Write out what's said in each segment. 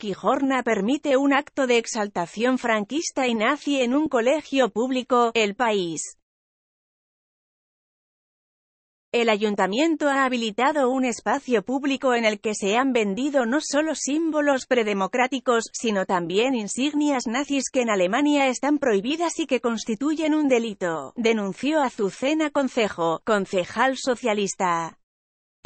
Quijorna permite un acto de exaltación franquista y nazi en un colegio público, el país. El ayuntamiento ha habilitado un espacio público en el que se han vendido no solo símbolos predemocráticos, sino también insignias nazis que en Alemania están prohibidas y que constituyen un delito, denunció Azucena Concejo, concejal socialista.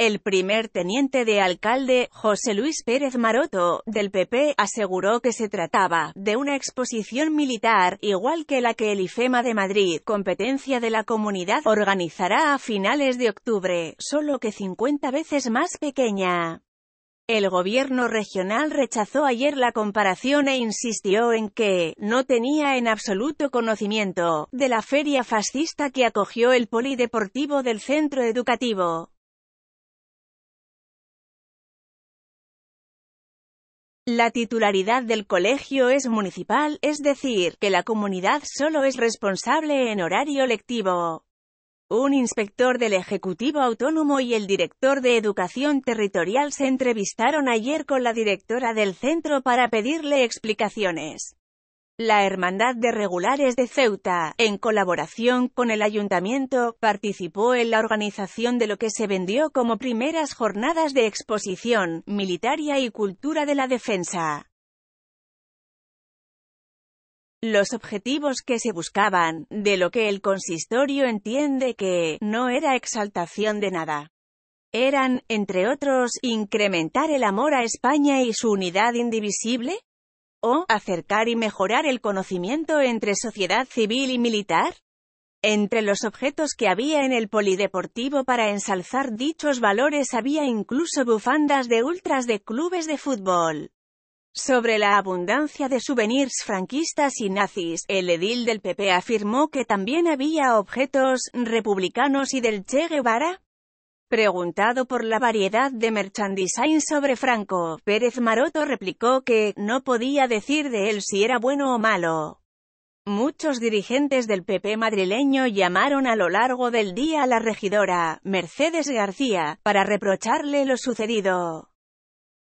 El primer teniente de alcalde, José Luis Pérez Maroto, del PP, aseguró que se trataba de una exposición militar, igual que la que el IFEMA de Madrid, competencia de la comunidad, organizará a finales de octubre, solo que 50 veces más pequeña. El gobierno regional rechazó ayer la comparación e insistió en que no tenía en absoluto conocimiento de la feria fascista que acogió el polideportivo del centro educativo. La titularidad del colegio es municipal, es decir, que la comunidad solo es responsable en horario lectivo. Un inspector del Ejecutivo Autónomo y el director de Educación Territorial se entrevistaron ayer con la directora del centro para pedirle explicaciones. La Hermandad de Regulares de Ceuta, en colaboración con el Ayuntamiento, participó en la organización de lo que se vendió como primeras jornadas de exposición, militar y cultura de la defensa. Los objetivos que se buscaban, de lo que el consistorio entiende que, no era exaltación de nada eran, entre otros, incrementar el amor a España y su unidad indivisible, o acercar y mejorar el conocimiento entre sociedad civil y militar? Entre los objetos que había en el polideportivo para ensalzar dichos valores había incluso bufandas de ultras de clubes de fútbol. Sobre la abundancia de souvenirs franquistas y nazis, el edil del PP afirmó que también había objetos republicanos y del Che Guevara. Preguntado por la variedad de merchandising sobre Franco, Pérez Maroto replicó que, no podía decir de él si era bueno o malo. Muchos dirigentes del PP madrileño llamaron a lo largo del día a la regidora, Mercedes García, para reprocharle lo sucedido.